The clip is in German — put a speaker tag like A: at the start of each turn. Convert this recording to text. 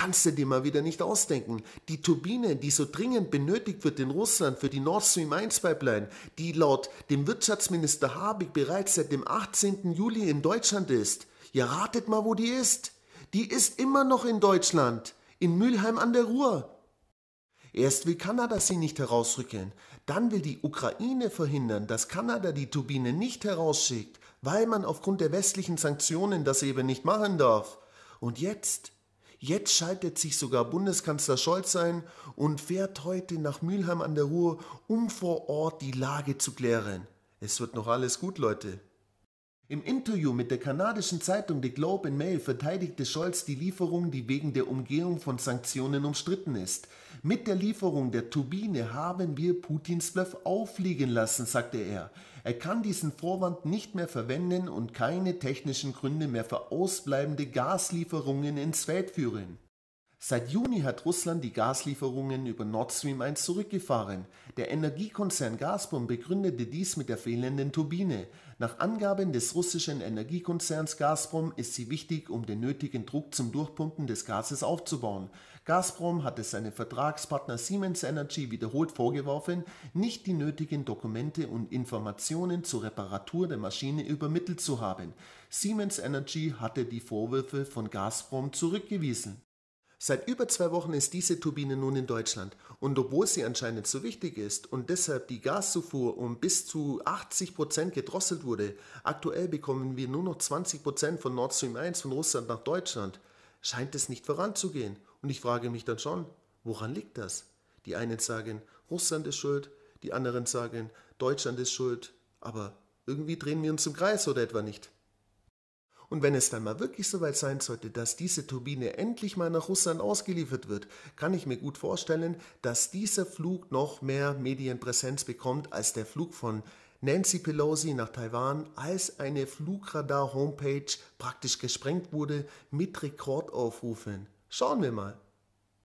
A: kannst du dir mal wieder nicht ausdenken. Die Turbine, die so dringend benötigt wird in Russland für die Nord Stream 1 Pipeline, die laut dem Wirtschaftsminister Habig bereits seit dem 18. Juli in Deutschland ist. Ja, ratet mal, wo die ist. Die ist immer noch in Deutschland, in Mülheim an der Ruhr. Erst will Kanada sie nicht herausrücken, dann will die Ukraine verhindern, dass Kanada die Turbine nicht herausschickt, weil man aufgrund der westlichen Sanktionen das eben nicht machen darf. Und jetzt Jetzt schaltet sich sogar Bundeskanzler Scholz ein und fährt heute nach Mülheim an der Ruhr, um vor Ort die Lage zu klären. Es wird noch alles gut, Leute. Im Interview mit der kanadischen Zeitung The Globe and Mail verteidigte Scholz die Lieferung, die wegen der Umgehung von Sanktionen umstritten ist. Mit der Lieferung der Turbine haben wir Putins Bluff aufliegen lassen, sagte er. Er kann diesen Vorwand nicht mehr verwenden und keine technischen Gründe mehr für ausbleibende Gaslieferungen ins Feld führen. Seit Juni hat Russland die Gaslieferungen über Nord Stream 1 zurückgefahren. Der Energiekonzern Gazprom begründete dies mit der fehlenden Turbine. Nach Angaben des russischen Energiekonzerns Gazprom ist sie wichtig, um den nötigen Druck zum Durchpumpen des Gases aufzubauen. Gazprom hatte seinem Vertragspartner Siemens Energy wiederholt vorgeworfen, nicht die nötigen Dokumente und Informationen zur Reparatur der Maschine übermittelt zu haben. Siemens Energy hatte die Vorwürfe von Gazprom zurückgewiesen. Seit über zwei Wochen ist diese Turbine nun in Deutschland und obwohl sie anscheinend so wichtig ist und deshalb die Gaszufuhr um bis zu 80% Prozent gedrosselt wurde, aktuell bekommen wir nur noch 20% Prozent von Nord Stream 1 von Russland nach Deutschland, scheint es nicht voranzugehen und ich frage mich dann schon, woran liegt das? Die einen sagen, Russland ist schuld, die anderen sagen, Deutschland ist schuld, aber irgendwie drehen wir uns im Kreis oder etwa nicht. Und wenn es dann mal wirklich soweit sein sollte, dass diese Turbine endlich mal nach Russland ausgeliefert wird, kann ich mir gut vorstellen, dass dieser Flug noch mehr Medienpräsenz bekommt als der Flug von Nancy Pelosi nach Taiwan, als eine Flugradar-Homepage praktisch gesprengt wurde mit Rekordaufrufen. Schauen wir mal.